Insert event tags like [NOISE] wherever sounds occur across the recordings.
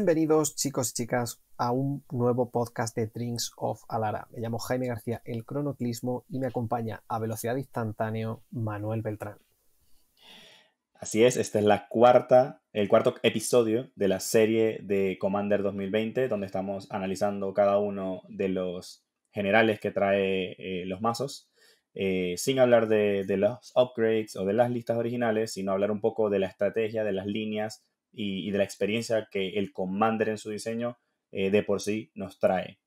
Bienvenidos chicos y chicas a un nuevo podcast de Drinks of Alara. Me llamo Jaime García, el cronoclismo, y me acompaña a velocidad instantáneo Manuel Beltrán. Así es, este es la cuarta, el cuarto episodio de la serie de Commander 2020, donde estamos analizando cada uno de los generales que trae eh, los mazos. Eh, sin hablar de, los upgrades o de las listas originales, sino hablar un poco de la estrategia, de las líneas, y, de la experiencia que el Commander en su diseño eh, de por sí nos trae.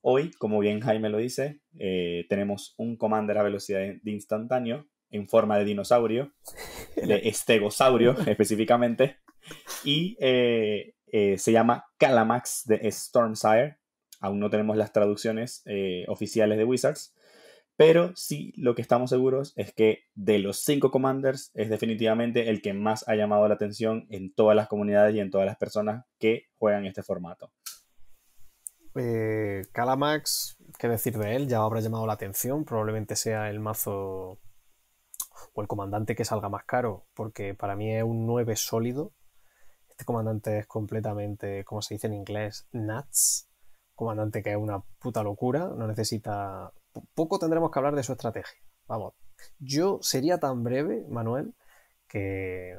Hoy, como bien Jaime lo dice, eh, tenemos un Commander a velocidad de instantáneo en forma de dinosaurio, de [LAUGHS] estegosaurio [LAUGHS] específicamente, y eh, se llama Calamax de Stormsire. Aún no tenemos las traducciones oficiales de Wizards, pero sí, lo que estamos seguros es que de los cinco commanders es definitivamente el que más ha llamado la atención en todas las comunidades y en todas las personas que juegan este formato. Eh, Calamax, ¿qué decir de él? Ya habrá llamado la atención, probablemente sea el mazo o el comandante que salga más caro, porque para mí es un 9 sólido. Este comandante es completamente, como se dice en inglés, nuts. Comandante que es una puta locura, no necesita poco tendremos que hablar de su estrategia. Vamos, yo sería tan breve, Manuel, que,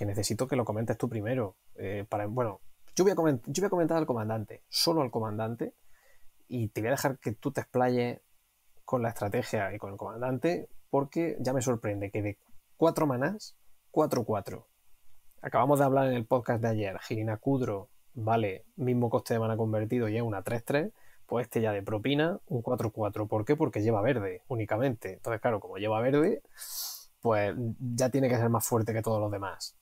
necesito que lo comentes tú primero. Eh, para, bueno, yo voy, a comentar, al comandante, solo al comandante, y te voy a dejar que tú te explayes con la estrategia y con el comandante, porque ya me sorprende que de cuatro manas, cuatro cuatro. Acabamos de hablar en el podcast de ayer, Girina Cudro, vale, mismo coste de mana convertido y es una 3-3 pues este ya de propina, un 4-4. ¿Por qué? Porque lleva verde únicamente. Entonces, claro, como lleva verde, pues ya tiene que ser más fuerte que todos los demás.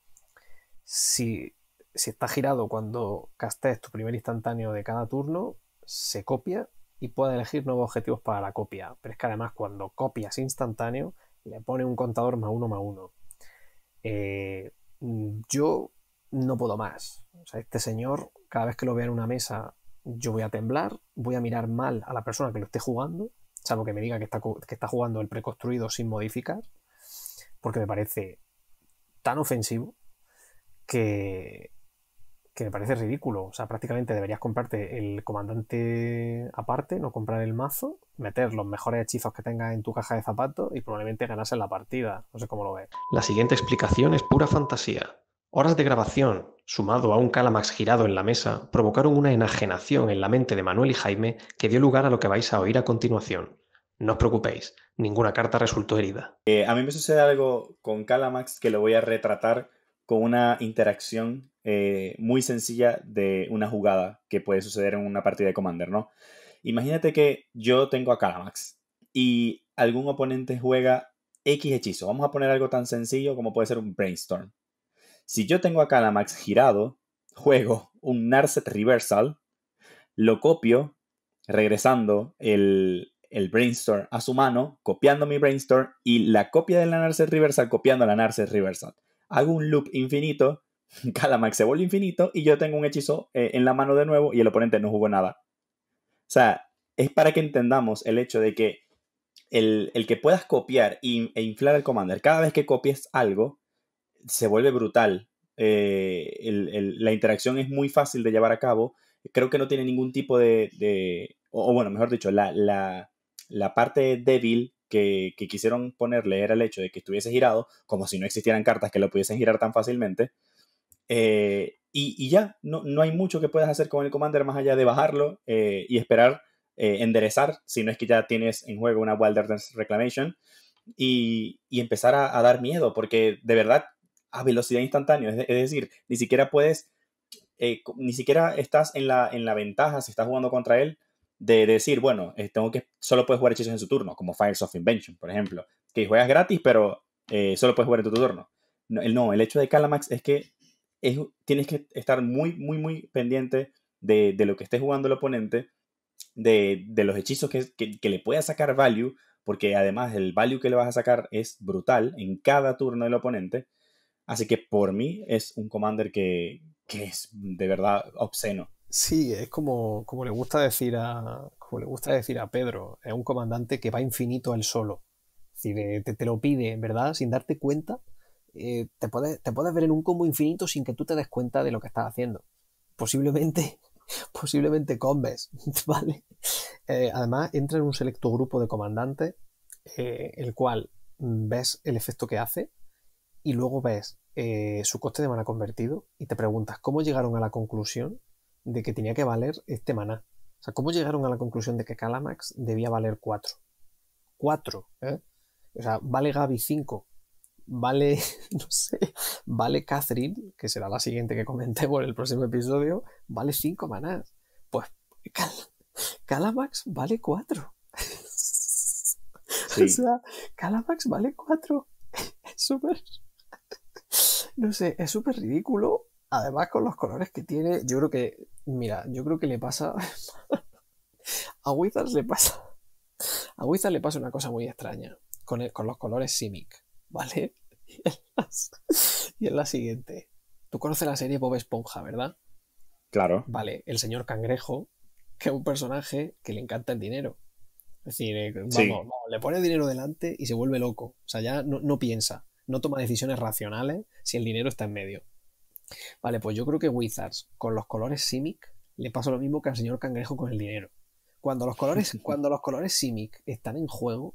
Si, está girado cuando castes tu primer instantáneo de cada turno, se copia y puede elegir nuevos objetivos para la copia. Pero es que además cuando copias instantáneo, le pone un contador más uno más uno. Eh, yo no puedo más. este señor, cada vez que lo vea en una mesa yo voy a temblar, voy a mirar mal a la persona que lo esté jugando, salvo que me diga que está, jugando el preconstruido sin modificar, porque me parece tan ofensivo que, que me parece ridículo. O sea, prácticamente deberías comprarte el comandante aparte, no comprar el mazo, meter los mejores hechizos que tengas en tu caja de zapatos y probablemente ganas en la partida. No sé cómo lo ves. La siguiente explicación es pura fantasía. Horas de grabación, sumado a un calamax girado en la mesa, provocaron una enajenación en la mente de Manuel y Jaime que dio lugar a lo que vais a oír a continuación. No os preocupéis, ninguna carta resultó herida. Eh, a mí me sucede algo con Calamax que lo voy a retratar con una interacción eh, muy sencilla de una jugada que puede suceder en una partida de Commander, ¿no? Imagínate que yo tengo a Calamax y algún oponente juega X hechizo. Vamos a poner algo tan sencillo como puede ser un brainstorm. Si yo tengo a la girado, juego un Narset Reversal, lo copio, regresando el, el brainstorm a su mano, copiando mi brainstorm y la copia de la Narset Reversal copiando la Narset Reversal. Hago un loop infinito, [LAUGHS] Calamax se vuelve infinito y yo tengo un hechizo eh, en la mano de nuevo y el oponente no jugó nada. O sea, es para que entendamos el hecho de que el, el que puedas copiar e inflar el commander cada vez que copies algo se vuelve brutal. Eh, la interacción es muy fácil de llevar a cabo. Creo que no tiene ningún tipo de... o, bueno, mejor dicho, la, parte débil que, quisieron ponerle era el hecho de que estuviese girado, como si no existieran cartas que lo pudiesen girar tan fácilmente. Eh, y, ya, no, hay mucho que puedas hacer con el Commander más allá de bajarlo eh, y esperar enderezar, si no es que ya tienes en juego una Wilderness Reclamation, y, empezar a, dar miedo, porque de verdad a velocidad instantánea. Es, decir, ni siquiera puedes, eh, ni siquiera estás en la, en la ventaja si estás jugando contra él de decir, bueno, eh, tengo que, solo puedes jugar hechizos en su turno, como Fires of Invention, por ejemplo, que juegas gratis, pero eh, solo puedes jugar en tu turno. No el, hecho de Calamax es que es, tienes que estar muy, muy, muy pendiente de, lo que esté jugando el oponente, de, los hechizos que, que le pueda sacar value, porque además el value que le vas a sacar es brutal en cada turno del oponente. Así que por mí es un commander que, es de verdad obsceno. Sí, es como, como, le gusta decir a, como le gusta decir a Pedro, es un comandante que va infinito él solo. Si te, te, lo pide, ¿verdad? Sin darte cuenta, eh, te, puedes, te puedes ver en un combo infinito sin que tú te des cuenta de lo que estás haciendo. Posiblemente, [LAUGHS] posiblemente combes, [LAUGHS] ¿vale? Eh, además, entra en un selecto grupo de comandantes, eh, el cual mm, ves el efecto que hace, y luego ves eh, su coste de mana convertido y te preguntas cómo llegaron a la conclusión de que tenía que valer este maná. O sea, cómo llegaron a la conclusión de que Calamax debía valer 4. 4, ¿eh? O sea, vale Gaby 5, vale, [LAUGHS] no sé, vale Catherine, que será la siguiente que comentemos en el próximo episodio, vale 5 manas? Pues Calamax vale 4. [LAUGHS] O sea, Calamax vale 4. [LAUGHS] Es súper no sé, es súper ridículo. Además, con los colores que tiene, yo creo que. Mira, yo creo que le pasa. [LAUGHS] a Wizards le pasa. A Wizards le pasa una cosa muy extraña. Con, los colores Simic, ¿vale? [LAUGHS] Y es, la, siguiente. Tú conoces la serie Bob Esponja, ¿verdad? Claro. Vale, el señor Cangrejo, que es un personaje que le encanta el dinero. Es decir, eh, vamos, le pone dinero delante y se vuelve loco. O sea, ya no, no piensa no toma decisiones racionales si el dinero está en medio. Vale, pues yo creo que Wizards con los colores Simic le pasa lo mismo que al señor Cangrejo con el dinero. Cuando los colores, [LAUGHS] cuando los colores Simic están en juego,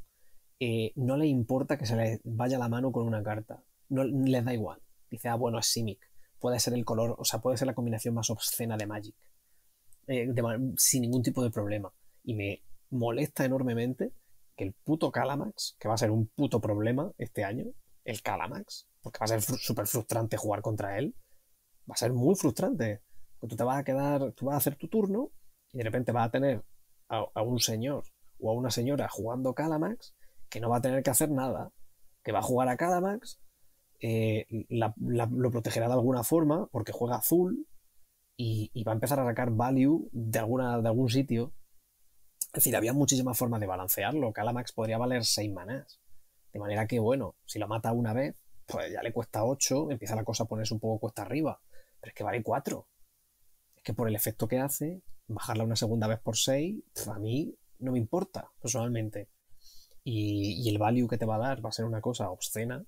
eh, no le importa que se les vaya la mano con una carta. No les da igual. Dice, ah, bueno, es Simic. Puede ser el color, o sea, puede ser la combinación más obscena de Magic. Eh, sin ningún tipo de problema. Y me molesta enormemente que el puto Calamax, que va a ser un puto problema este año, el Calamax, porque va a ser súper frustrante jugar contra él. Va a ser muy frustrante. Porque tú te vas a quedar, tú vas a hacer tu turno y de repente vas a tener a, un señor o a una señora jugando Calamax que no va a tener que hacer nada, que va a jugar a Calamax, eh, lo protegerá de alguna forma porque juega azul y, va a empezar a sacar value de, alguna, de algún sitio. Es decir, había muchísimas formas de balancearlo. Calamax podría valer 6 manás. De manera que, bueno, si lo mata una vez, pues ya le cuesta 8, empieza la cosa a ponerse un poco cuesta arriba. Pero es que vale 4. Es que por el efecto que hace, bajarla una segunda vez por 6, a mí no me importa, personalmente. Y, el value que te va a dar va a ser una cosa obscena.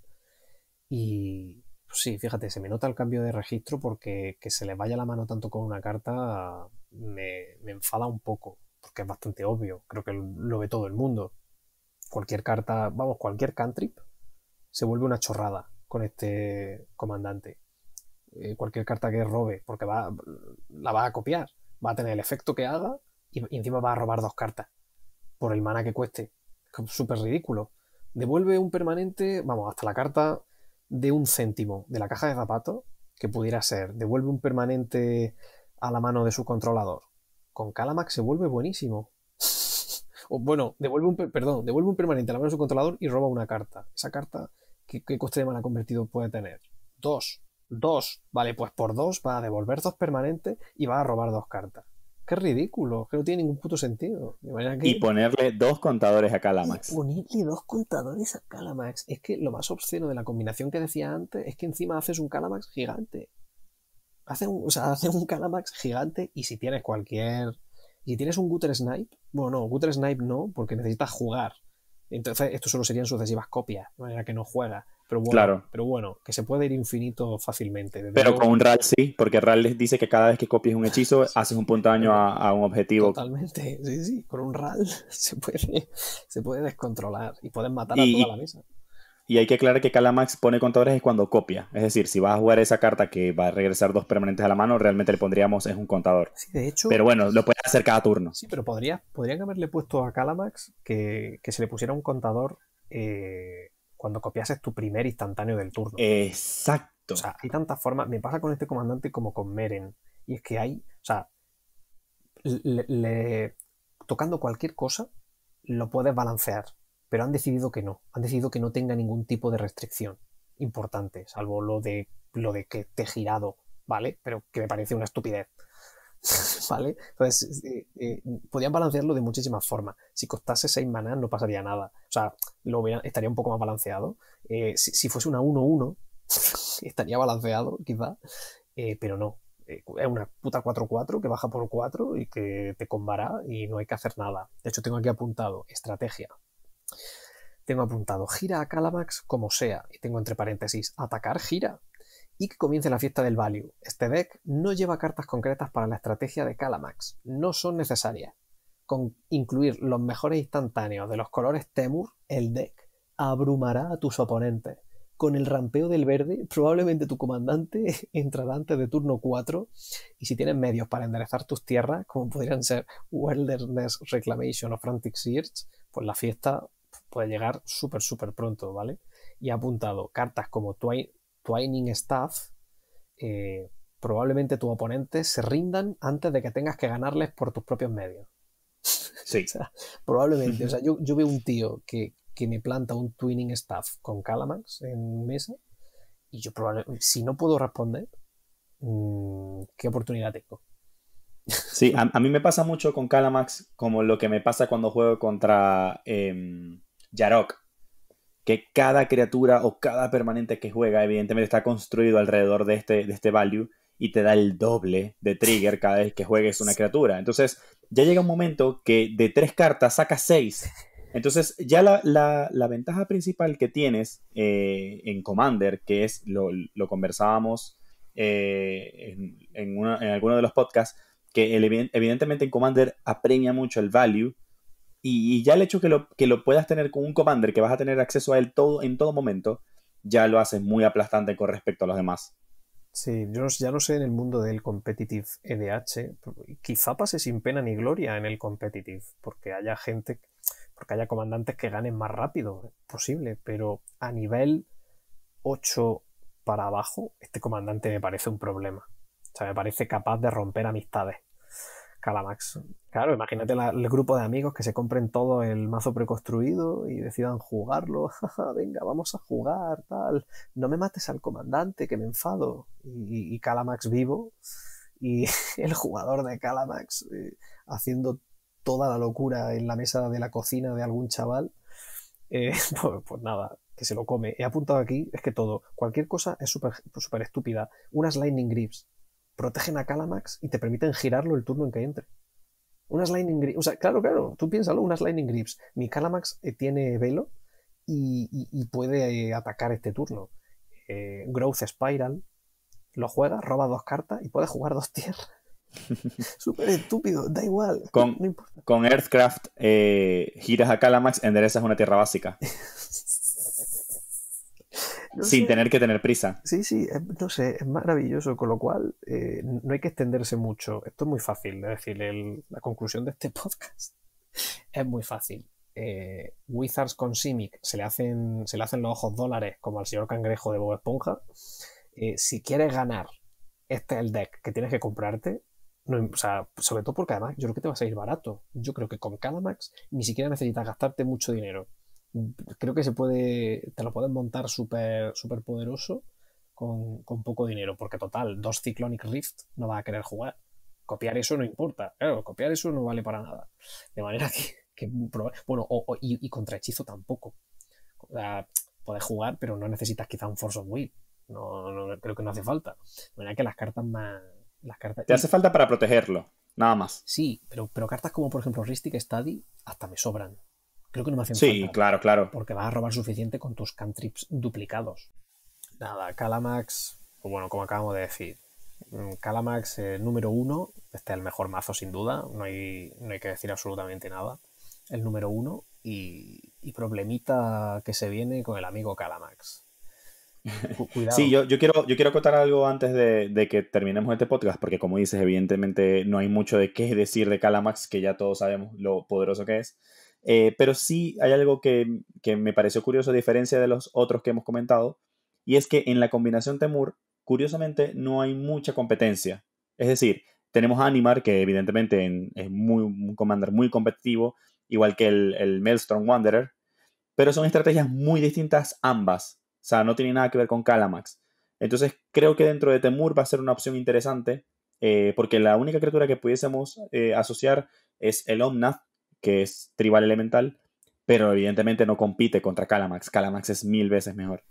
Y pues sí, fíjate, se me nota el cambio de registro porque que se le vaya la mano tanto con una carta me, me enfada un poco, porque es bastante obvio, creo que lo ve todo el mundo cualquier carta, vamos, cualquier cantrip se vuelve una chorrada con este comandante. Eh, cualquier carta que robe, porque va, la va a copiar, va a tener el efecto que haga y, encima va a robar dos cartas por el mana que cueste. Súper ridículo. Devuelve un permanente, vamos, hasta la carta de un céntimo de la caja de zapatos, que pudiera ser, devuelve un permanente a la mano de su controlador. Con calamax se vuelve buenísimo bueno, devuelve un, perdón, devuelve un permanente a la mano de su controlador y roba una carta. Esa carta, ¿qué, coste de mana convertido puede tener? Dos. Dos. Vale, pues por dos va a devolver dos permanentes y va a robar dos cartas. Qué ridículo, que no tiene ningún puto sentido. Y ponerle dos contadores a Calamax. Y ponerle dos contadores a Calamax. Es que lo más obsceno de la combinación que decía antes es que encima haces un Calamax gigante. un, o sea, haces un Calamax gigante y si tienes cualquier y tienes un Gutter Snipe, bueno, no, Gutter Snipe no, porque necesitas jugar. Entonces, esto solo serían sucesivas copias, de manera que no juega. Pero bueno, pero bueno, que se puede ir infinito fácilmente. pero con un RAL sí, porque RAL les dice que cada vez que copies un hechizo haces un punto daño a, un objetivo. Totalmente, sí, sí, con un RAL [LAUGHS] se puede, se puede descontrolar y puedes matar a toda la mesa. Y hay que aclarar que Calamax pone contadores es cuando copia. Es decir, si vas a jugar esa carta que va a regresar dos permanentes a la mano, realmente le pondríamos es un contador. Sí, de hecho. Pero bueno, lo puedes hacer cada turno. Sí, pero podría, podrían haberle puesto a Calamax que, se le pusiera un contador eh, cuando copiases tu primer instantáneo del turno. Exacto. O sea, hay tantas formas. Me pasa con este comandante como con Meren. Y es que hay. O sea, tocando cualquier cosa, lo puedes balancear pero han decidido que no, han decidido que no tenga ningún tipo de restricción importante, salvo lo de lo de que te girado, ¿vale? Pero que me parece una estupidez. [LAUGHS] ¿Vale? Entonces, eh, eh, podían balancearlo de muchísimas formas. Si costase 6 manas no pasaría nada. O sea, estaría un poco más balanceado. Eh, si, fuese una 1-1, [LAUGHS] estaría balanceado, quizá. Eh, pero no. Es una puta 4-4 que baja por 4 y que te combará y no hay que hacer nada. De hecho, tengo aquí apuntado estrategia tengo apuntado gira a Calamax como sea, y tengo entre paréntesis atacar gira, y que comience la fiesta del value. Este deck no lleva cartas concretas para la estrategia de Calamax, no son necesarias. Con incluir los mejores instantáneos de los colores Temur, el deck abrumará a tus oponentes. Con el rampeo del verde, probablemente tu comandante [LAUGHS] entrará antes de turno 4 y si tienes medios para enderezar tus tierras, como podrían ser Wilderness Reclamation o Frantic Search, pues la fiesta puede llegar súper, súper pronto, ¿vale? Y ha apuntado cartas como Twining Staff. Eh, probablemente tu oponente se rindan antes de que tengas que ganarles por tus propios medios. [LAUGHS] Sí. probablemente. O sea, [LAUGHS] yo, veo un tío que, me planta un Twinning Staff con Calamax en mesa y yo probablemente, si no puedo responder, mm, ¿qué oportunidad tengo? Sí, [LAUGHS] a, mí me pasa mucho con Calamax como lo que me pasa cuando juego contra em, Yarok, que cada criatura o cada permanente que juega, evidentemente está construido alrededor de este, este value y te da el doble de trigger cada vez que juegues una criatura. Entonces, ya llega un momento que de tres cartas sacas seis. Entonces, ya la, ventaja principal que tienes eh, en Commander, que es lo, conversábamos eh, en, en, alguno de los podcasts, que evidentemente en Commander apremia mucho el value y, ya el hecho que lo, que lo puedas tener con un commander, que vas a tener acceso a él todo, en todo momento, ya lo hace muy aplastante con respecto a los demás. Sí, yo ya no sé en el mundo del competitive EDH, quizá pase sin pena ni gloria en el competitive, porque haya gente, porque haya comandantes que ganen más rápido, posible, pero a nivel 8 para abajo, este comandante me parece un problema. O sea, me parece capaz de romper amistades. Calamax. Claro, imagínate el grupo de amigos que se compren todo el mazo preconstruido y decidan jugarlo. [LAUGHS] Venga, vamos a jugar, tal. No me mates al comandante, que me enfado. Y, y Calamax vivo. Y [LAUGHS] el jugador de Calamax eh, haciendo toda la locura en la mesa de la cocina de algún chaval. Eh, [LAUGHS] pues, pues, nada, que se lo come. He apuntado aquí, es que todo, cualquier cosa es súper estúpida. Unas lightning grips, protegen a Calamax y te permiten girarlo el turno en que entre. Unas Lightning Grips, o sea, claro, claro, tú piénsalo, unas Lightning Grips. Mi Calamax eh, tiene velo y, puede eh, atacar este turno. Eh, Growth Spiral, lo juegas roba dos cartas y puede jugar dos tierras. [LAUGHS] Súper estúpido, da igual. Con, con Earthcraft giras a Calamax, enderezas una tierra básica. [LAUGHS] Sin tener que tener prisa. Sí, sí, no sé, es maravilloso, con lo cual eh, no hay que extenderse mucho. Esto es muy fácil, es decir, la conclusión de este [LAUGHS] podcast es muy fácil. Eh, Wizards con Simic se le, hacen, se le hacen los ojos dólares como al señor cangrejo de Bob Esponja. Eh, si quieres ganar, este es el deck que tienes que comprarte. sobre todo porque además yo creo que te va a salir barato. Yo creo que con Calamax ni siquiera necesitas gastarte mucho dinero creo que se puede, te lo puedes montar súper super poderoso con, poco dinero, porque total, dos Cyclonic Rift no va a querer jugar. Copiar eso no importa, copiar eso no vale para nada. De manera que, bueno, y, contra hechizo tampoco. O puedes jugar, pero no necesitas quizá un Force of Will. creo que no hace falta. De manera que las cartas más. Las Te hace falta para protegerlo, nada más. Sí, pero, pero cartas como por ejemplo Ristic Study hasta me sobran. Creo que no me hacen sí, claro, claro. Porque vas a robar suficiente con tus cantrips duplicados. Nada, Calamax, pues bueno, como acabamos de decir, mm, Calamax eh, número uno, este es el mejor mazo sin duda, no hay, hay que decir absolutamente nada. El número uno y, problemita que se viene con el amigo Calamax. [LAUGHS] Cuidado. Sí, yo, quiero, yo quiero contar algo antes de, de, que terminemos este podcast, porque como dices, evidentemente no hay mucho de qué decir de Calamax, que ya todos sabemos lo poderoso que es. Eh, pero sí hay algo que, me pareció curioso, a diferencia de los otros que hemos comentado, y es que en la combinación Temur, curiosamente, no hay mucha competencia. Es decir, tenemos a Animar, que evidentemente es un commander muy competitivo, igual que el, Maelstrom Wanderer, pero son estrategias muy distintas ambas. O sea, no tiene nada que ver con Calamax. Entonces, creo que dentro de Temur va a ser una opción interesante, eh, porque la única criatura que pudiésemos eh, asociar es el Omnath, que es tribal elemental, pero evidentemente no compite contra Calamax. Calamax es mil veces mejor.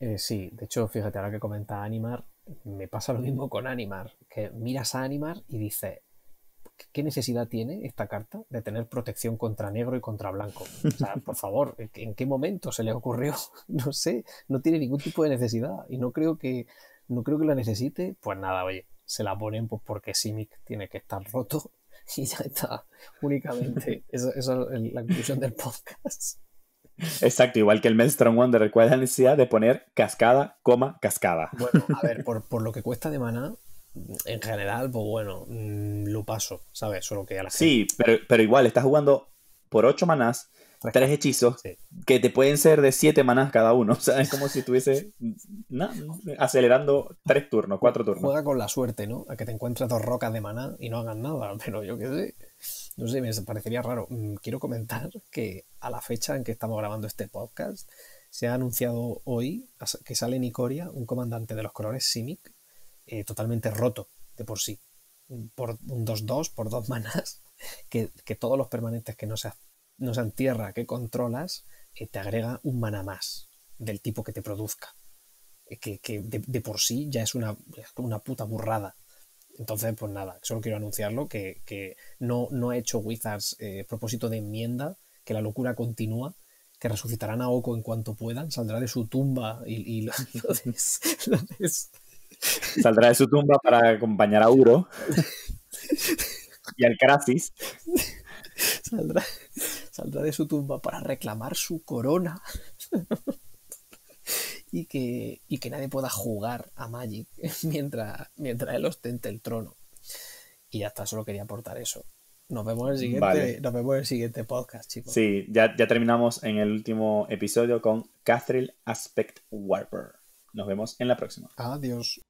Eh, sí, de hecho, fíjate, ahora que comenta Animar, me pasa lo mismo con Animar, que miras a Animar y dices, ¿qué necesidad tiene esta carta de tener protección contra negro y contra blanco? O sea, [LAUGHS] por favor, ¿en qué momento se le ocurrió? [LAUGHS] No sé, no tiene ningún tipo de necesidad y no creo que, no creo que la necesite. Pues nada, oye, se la ponen pues porque Simic tiene que estar roto [LAUGHS] y ya está, únicamente. [LAUGHS] Esa, es la conclusión del podcast. Exacto, igual que el Menstrom Wonder, recuerda es la necesidad de poner cascada, coma, cascada? Bueno, a ver, [LAUGHS] por, lo que cuesta de maná, en general, pues bueno, mm, lo paso, ¿sabes? Solo que a la Sí, pero, pero igual, estás jugando por 8 manás Tres, hechizos que te pueden ser de siete manás cada uno. [LAUGHS] O sea, es como si estuviese acelerando tres turnos, cuatro turnos. Juega con la suerte, ¿no? A que te encuentres dos rocas de maná y no hagan nada, [LAUGHS] pero yo qué sé. No sé, me parecería raro. Mm, quiero comentar que a la fecha en que estamos grabando este podcast, se ha anunciado hoy que sale Nicoria un comandante de los colores Simic eh, totalmente roto de por sí. Mm, por un 2-2, por dos [LAUGHS] manás, que, todos los permanentes que no se no se entierra que controlas, eh, te agrega un mana más del tipo que te produzca. Eh, que, de, por sí ya es una, una, puta burrada. Entonces, pues nada, solo quiero anunciarlo, que, no, no hecho Wizards eh, propósito de enmienda, que la locura continúa, que resucitarán a Oko en cuanto puedan, saldrá de su tumba y, lo, [LAUGHS] Saldrá de su tumba para acompañar a Uro [LAUGHS] y al Crasis Saldrá, saldrá de su tumba para reclamar su corona [LAUGHS] y, que, que nadie pueda jugar a Magic [LAUGHS] mientras, mientras él ostente el trono. Y hasta solo quería aportar eso. Nos vemos en el siguiente, el siguiente podcast, chicos. Sí, ya, ya terminamos en el último episodio con Catherine Aspect Warper. Nos vemos en la próxima. Adiós.